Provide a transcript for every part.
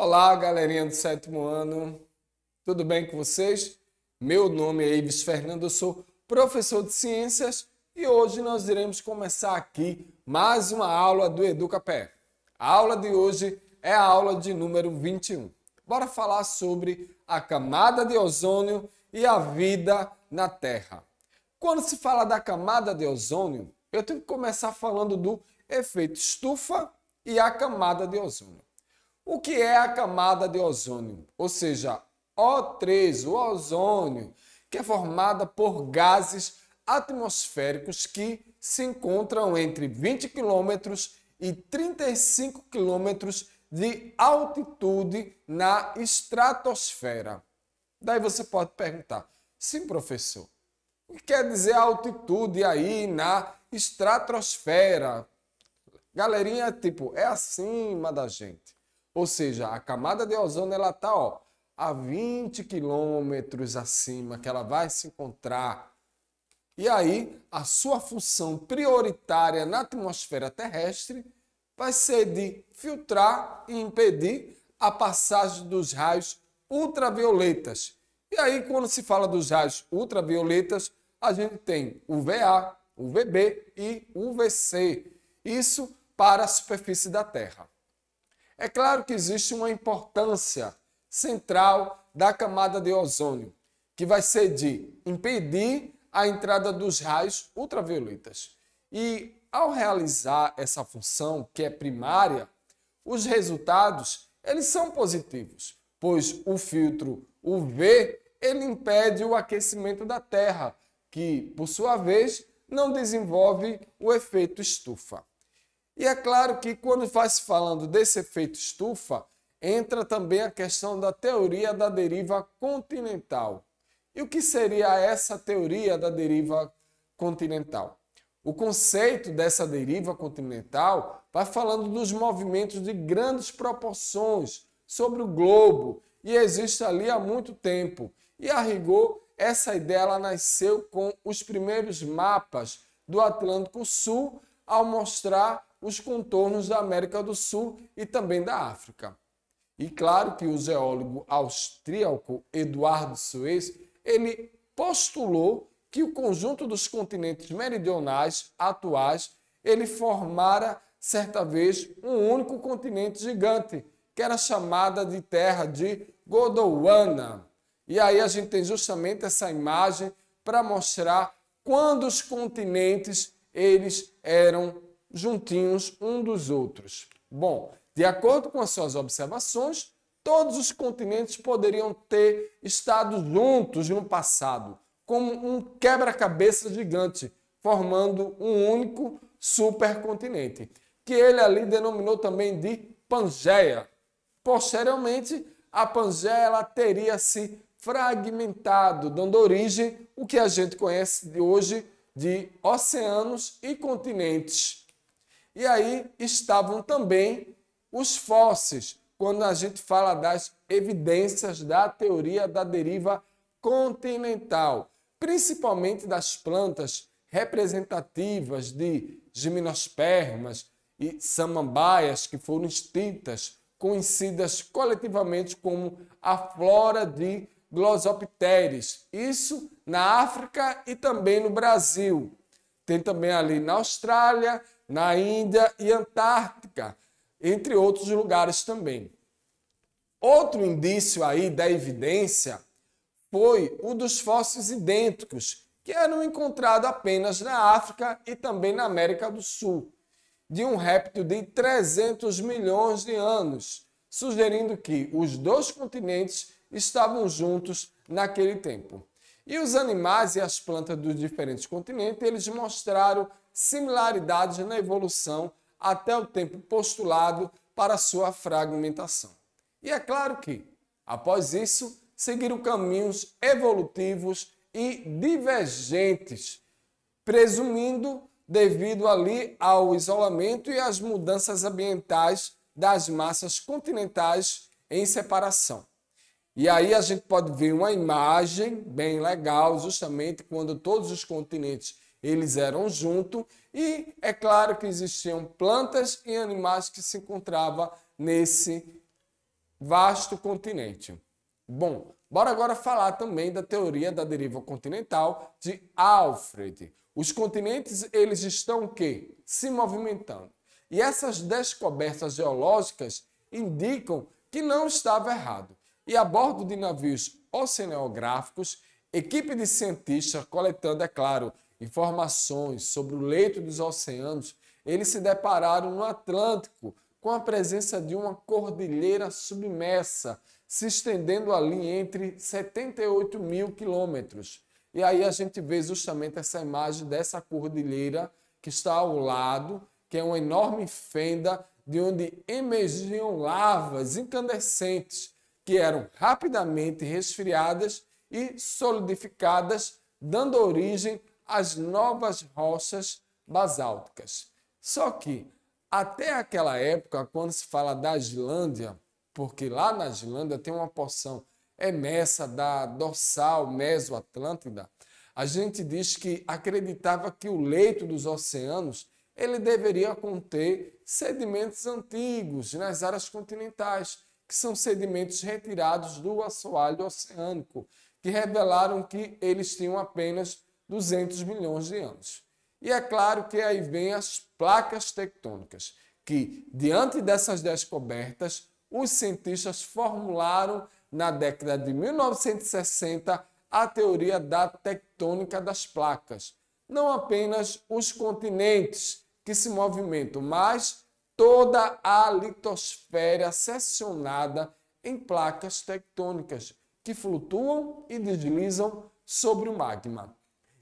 Olá, galerinha do sétimo ano, tudo bem com vocês? Meu nome é Ives Fernando, eu sou professor de ciências e hoje nós iremos começar aqui mais uma aula do Pé. A aula de hoje é a aula de número 21. Bora falar sobre a camada de ozônio e a vida na Terra. Quando se fala da camada de ozônio, eu tenho que começar falando do efeito estufa e a camada de ozônio. O que é a camada de ozônio? Ou seja, O3, o ozônio, que é formada por gases atmosféricos que se encontram entre 20 km e 35 km de altitude na estratosfera. Daí você pode perguntar: sim, professor, o que quer dizer altitude aí na estratosfera? Galerinha, tipo, é acima da gente. Ou seja, a camada de ozônio ela tá, ó, a 20 quilômetros acima que ela vai se encontrar. E aí, a sua função prioritária na atmosfera terrestre vai ser de filtrar e impedir a passagem dos raios ultravioletas. E aí, quando se fala dos raios ultravioletas, a gente tem UVA, UVB e UVC. Isso para a superfície da Terra. É claro que existe uma importância central da camada de ozônio, que vai ser de impedir a entrada dos raios ultravioletas. E ao realizar essa função que é primária, os resultados eles são positivos, pois o filtro UV ele impede o aquecimento da Terra, que por sua vez não desenvolve o efeito estufa. E é claro que quando faz falando desse efeito estufa, entra também a questão da teoria da deriva continental. E o que seria essa teoria da deriva continental? O conceito dessa deriva continental vai falando dos movimentos de grandes proporções sobre o globo e existe ali há muito tempo. E a rigor, essa ideia ela nasceu com os primeiros mapas do Atlântico Sul ao mostrar os contornos da América do Sul e também da África. E claro que o geólogo austríaco Eduardo Suez, ele postulou que o conjunto dos continentes meridionais atuais, ele formara certa vez um único continente gigante, que era chamada de terra de Gondwana. E aí a gente tem justamente essa imagem para mostrar quando os continentes eles eram juntinhos um dos outros. Bom, de acordo com as suas observações, todos os continentes poderiam ter estado juntos no passado, como um quebra-cabeça gigante, formando um único supercontinente, que ele ali denominou também de Pangeia. Posteriormente, a Pangeia ela teria se fragmentado, dando origem o que a gente conhece de hoje de oceanos e continentes. E aí estavam também os fósseis, quando a gente fala das evidências da teoria da deriva continental, principalmente das plantas representativas de gimnospermas e samambaias que foram extintas, conhecidas coletivamente como a flora de Glossopteris. Isso na África e também no Brasil. Tem também ali na Austrália, na Índia e Antártica, entre outros lugares também. Outro indício aí da evidência foi o dos fósseis idênticos, que eram encontrados apenas na África e também na América do Sul, de um réptil de 300 milhões de anos, sugerindo que os dois continentes estavam juntos naquele tempo. E os animais e as plantas dos diferentes continentes, eles mostraram similaridades na evolução até o tempo postulado para sua fragmentação. E é claro que, após isso, seguiram caminhos evolutivos e divergentes, presumindo, devido ali ao isolamento e às mudanças ambientais das massas continentais em separação. E aí a gente pode ver uma imagem bem legal, justamente quando todos os continentes eles eram junto e é claro que existiam plantas e animais que se encontrava nesse vasto continente. Bom, bora agora falar também da teoria da deriva continental de Alfred. Os continentes eles estão o quê? Se movimentando. E essas descobertas geológicas indicam que não estava errado. E a bordo de navios oceanográficos, equipe de cientistas coletando, é claro, informações sobre o leito dos oceanos, eles se depararam no Atlântico com a presença de uma cordilheira submersa, se estendendo ali entre 78 mil quilômetros. E aí a gente vê justamente essa imagem dessa cordilheira que está ao lado, que é uma enorme fenda de onde emergiam lavas incandescentes que eram rapidamente resfriadas e solidificadas, dando origem as novas rochas basálticas. Só que até aquela época, quando se fala da Islândia, porque lá na Islândia tem uma porção emessa da dorsal mesoatlântida, a gente diz que acreditava que o leito dos oceanos ele deveria conter sedimentos antigos nas áreas continentais, que são sedimentos retirados do assoalho oceânico, que revelaram que eles tinham apenas 200 milhões de anos. E é claro que aí vem as placas tectônicas, que, diante dessas descobertas, os cientistas formularam na década de 1960 a teoria da tectônica das placas. Não apenas os continentes que se movimentam, mas toda a litosfera seccionada em placas tectônicas que flutuam e deslizam sobre o magma.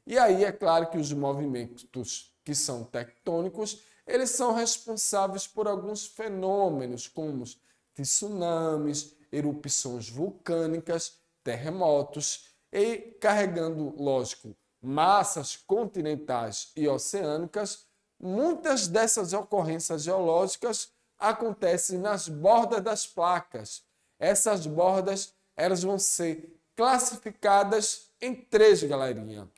E aí é claro que os movimentos que são tectônicos, eles são responsáveis por alguns fenômenos como tsunamis, erupções vulcânicas, terremotos e carregando, lógico, massas continentais e oceânicas, muitas dessas ocorrências geológicas acontecem nas bordas das placas. Essas bordas elas vão ser classificadas em três, galerinhas.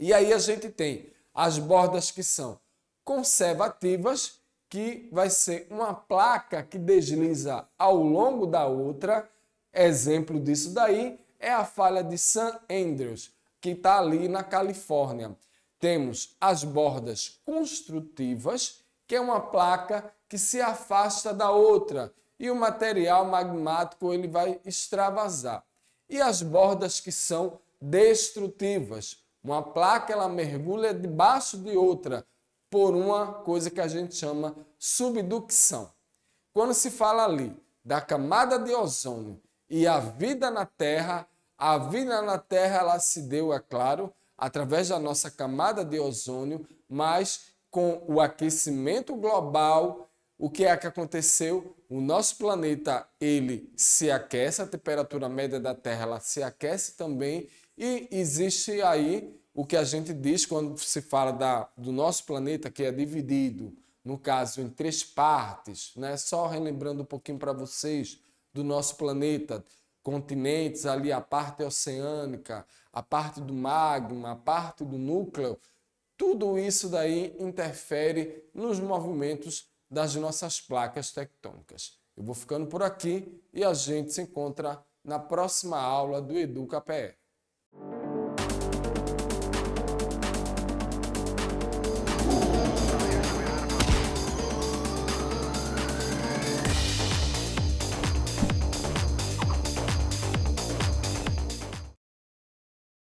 E aí a gente tem as bordas que são conservativas, que vai ser uma placa que desliza ao longo da outra. Exemplo disso daí é a falha de San Andrews, que está ali na Califórnia. Temos as bordas construtivas, que é uma placa que se afasta da outra e o material magmático ele vai extravasar. E as bordas que são destrutivas, uma placa ela mergulha debaixo de outra por uma coisa que a gente chama subducção. Quando se fala ali da camada de ozônio e a vida na Terra, a vida na Terra ela se deu, é claro, através da nossa camada de ozônio, mas com o aquecimento global, o que é que aconteceu? O nosso planeta ele se aquece, a temperatura média da Terra ela se aquece também e existe aí o que a gente diz quando se fala da, do nosso planeta, que é dividido, no caso, em três partes, né? Só relembrando um pouquinho para vocês do nosso planeta, continentes ali, a parte oceânica, a parte do magma, a parte do núcleo, tudo isso daí interfere nos movimentos das nossas placas tectônicas. Eu vou ficando por aqui e a gente se encontra na próxima aula do Educa PR.